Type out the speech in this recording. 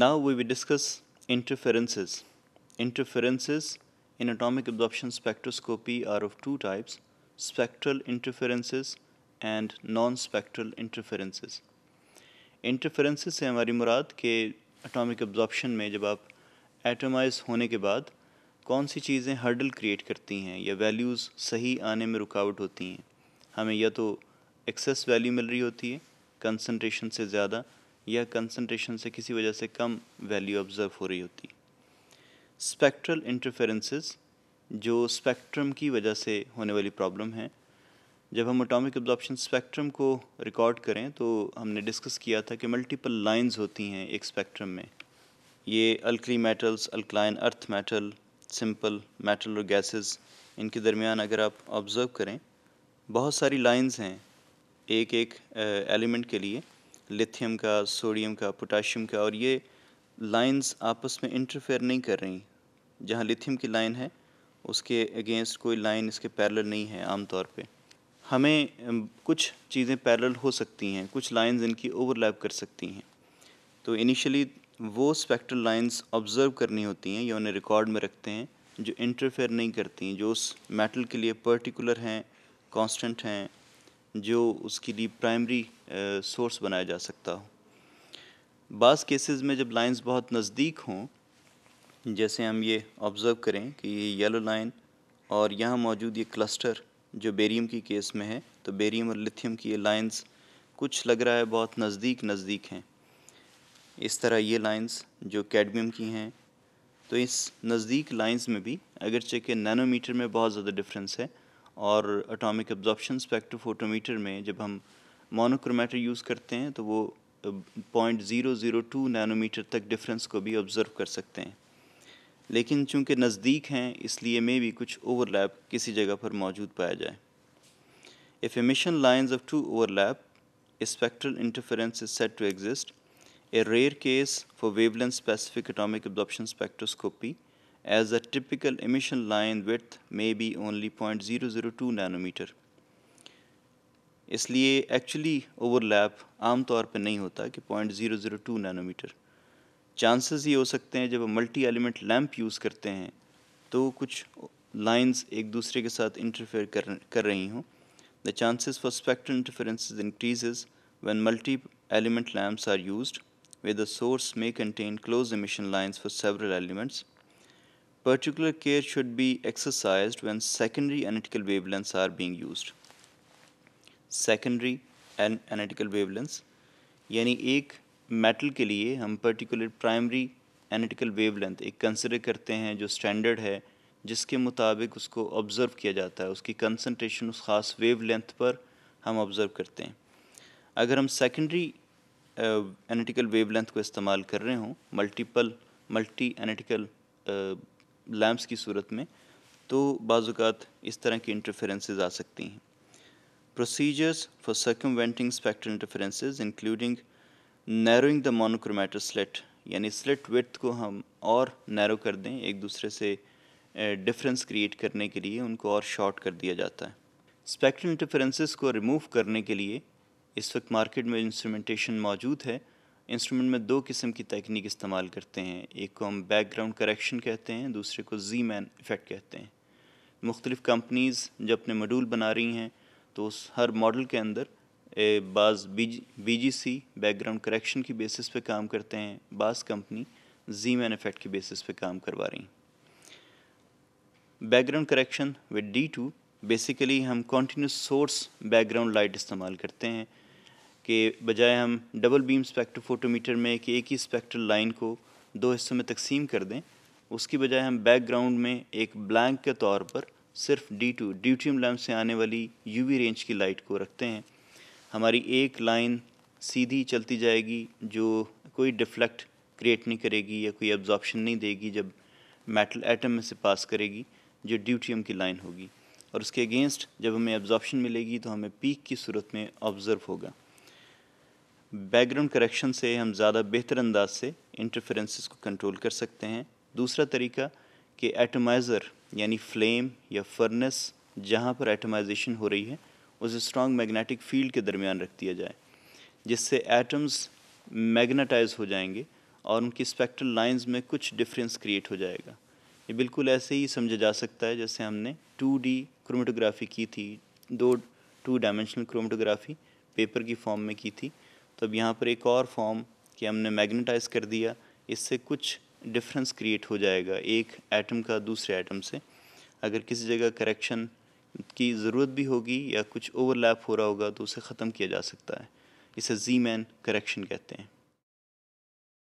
Now we will discuss interferences. Interferences in atomic absorption spectroscopy are of two types, spectral interferences and non-spectral interferences. interferences se hamari murad ke atomic absorption mein jab aap atomize hone ke baad कौन सी चीज़ें hurdle create करती हैं या values सही आने में रुकावट होती हैं हमें या तो एक्सेस वैल्यू मिल रही होती है कंसनट्रेशन से ज़्यादा या कंसनट्रेशन से किसी वजह से कम वैल्यू ऑब्जर्व हो रही होती स्पेक्ट्रल इंटरफेरेंसेस जो स्पेक्ट्रम की वजह से होने वाली प्रॉब्लम है जब हम अटोमिक ऑब्जॉर्प्शन स्पेक्ट्रम को रिकॉर्ड करें तो हमने डिस्कस किया था कि मल्टीपल लाइंस होती हैं एक स्पेक्ट्रम में ये alkali metals alkaline earth metal simple metal और गैसेस इनके दरमियान अगर आप ऑब्ज़र्व करें बहुत सारी लाइंस हैं एक एक एलिमेंट के लिए लिथियम का सोडियम का पोटाशियम का और ये लाइंस आपस में इंटरफेयर नहीं कर रही जहाँ लिथियम की लाइन है उसके अगेंस्ट कोई लाइन इसके पैरेलल नहीं है आमतौर पे हमें कुछ चीज़ें पैरेलल हो सकती हैं कुछ लाइंस इनकी ओवरलैप कर सकती हैं तो इनिशियली वो स्पेक्ट्रल लाइंस ऑब्ज़र्व करनी होती हैं या उन्हें रिकॉर्ड में रखते हैं जो इंटरफेयर नहीं करती जो उस मेटल के लिए पर्टिकुलर हैं कांस्टेंट हैं जो उसके लिए प्राइमरी सोर्स बनाया जा सकता हो बास केसेस में जब लाइंस बहुत नज़दीक हों जैसे हम ये ऑब्ज़र्व करें कि ये येलो लाइन और यहाँ मौजूद ये क्लस्टर जो बेरियम की केस में है तो बेरियम और लिथियम की ये लाइंस कुछ लग रहा है बहुत नज़दीक नज़दीक हैं इस तरह ये लाइंस जो कैडमियम की हैं तो इस नज़दीक लाइंस में भी अगर चेक नैनोमीटर में बहुत ज़्यादा डिफरेंस है और अटोमिक एब्जॉर्प्शन स्पेक्ट्रोफोटोमीटर में जब हम मोनोक्रोमेटर यूज़ करते हैं तो वो point zero zero two nanometre तक डिफरेंस को भी ऑब्ज़र्व कर सकते हैं लेकिन चूंकि नज़दीक हैं इसलिए मे भी कुछ ओवरलैप किसी जगह पर मौजूद पाया जाए if emission line of two overlap spectral interference is said to exist a rare case for wavelength specific atomic absorption spectroscopy as the typical emission line width may be only 0.002 nanometre इसलिए actually overlap आमतौर पर नहीं होता कि 0.002 nanometre chances ये हो सकते हैं जब हम मल्टी एलिमेंट लैम्प यूज़ करते हैं तो कुछ लाइंस एक दूसरे के साथ इंटरफेयर कर कर रही हों the chances for spectral interferences increases when multi-element lamps are used where the source may contain closed emission lines for several elements Particular care should be exercised when secondary analytical wavelengths are being used. Secondary and analytical wavelengths यानी एक metal के लिए हम particular primary analytical wavelength एक consider करते हैं जो standard है जिसके मुताबिक उसको ऑब्ज़र्व किया जाता है उसकी कंसंट्रेशन उस ख़ास वेवलेंथ पर हम ऑब्ज़र्व करते हैं अगर हम सेकेंडरी एनाटिकल वेवलेंथ को इस्तेमाल कर रहे हों मल्टीपल मल्टी एनाटिकल लैम्प्स की सूरत में तो बाज़ात इस तरह की इंटरफेरेंसेस आ सकती हैं procedures for venting spectral interferences including narrowing the monochromator slit यानी स्लेट विथ को हम और नैरो कर दें एक दूसरे से डिफरेंस क्रिएट करने के लिए उनको और शॉर्ट कर दिया जाता है स्पेक्ट्रल इंटरफेरेंसेस को रिमूव करने के लिए इस वक्त मार्केट में इंस्ट्रूमेंटेशन मौजूद है इंस्ट्रूमेंट में दो किस्म की तकनीक इस्तेमाल करते हैं एक को हम बैकग्राउंड करेक्शन कहते हैं दूसरे को जी मैन इफ़ेक्ट कहते हैं मुख्तलिफ़ कंपनीज़ जब अपने मॉड्यूल बना रही हैं तो उस हर मॉडल के अंदर बाज़ B G C background correction की बेसिस पे काम करते हैं बाज़ कंपनी जी मैन इफ़ेक्ट की बेसिस पे काम करवा रही background correction with D two basically हम कॉन्टीन्यूस सोर्स बैकग्राउंड लाइट इस्तेमाल करते हैं के बजाय हम डबल बीम स्पेक्ट्रोफोटोमीटर में कि एक ही स्पेक्ट्रल लाइन को दो हिस्सों में तकसीम कर दें उसकी बजाय हम बैकग्राउंड में एक ब्लैंक के तौर पर सिर्फ डी टू ड्यूटियम लैम्प से आने वाली यूवी रेंज की लाइट को रखते हैं हमारी एक लाइन सीधी चलती जाएगी जो कोई डिफ्लेक्ट क्रिएट नहीं करेगी या कोई एब्जॉर्प्शन नहीं देगी जब मेटल एटम में से पास करेगी जो ड्यूटियम की लाइन होगी और उसके अगेंस्ट जब हमें एब्जॉर्प्शन मिलेगी तो हमें पीक की सूरत में ऑब्ज़र्व होगा बैकग्राउंड करेक्शन से हम ज़्यादा बेहतर अंदाज से इंटरफेरेंसेस को कंट्रोल कर सकते हैं दूसरा तरीका कि एटमाइज़र यानी फ्लेम या फर्नेस जहाँ पर एटमाइजेशन हो रही है उसे स्ट्रॉन्ग मैग्नेटिक फील्ड के दरमियान रख दिया जाए जिससे एटम्स मैग्नेटाइज हो जाएंगे और उनकी स्पेक्ट्रल लाइंस में कुछ डिफरेंस क्रिएट हो जाएगा ये बिल्कुल ऐसे ही समझा जा सकता है जैसे हमने टू डी क्रोमेटोग्राफी की थी दो टू डायमेंशनल क्रोमेटोग्राफी पेपर की फॉर्म में की थी तब मतलब यहाँ पर एक और फॉर्म कि हमने मैग्नेटाइज कर दिया इससे कुछ डिफरेंस क्रिएट हो जाएगा एक एटम का दूसरे एटम से अगर किसी जगह करेक्शन की ज़रूरत भी होगी या कुछ ओवरलैप हो रहा होगा तो उसे ख़त्म किया जा सकता है इसे जी मैन करेक्शन कहते हैं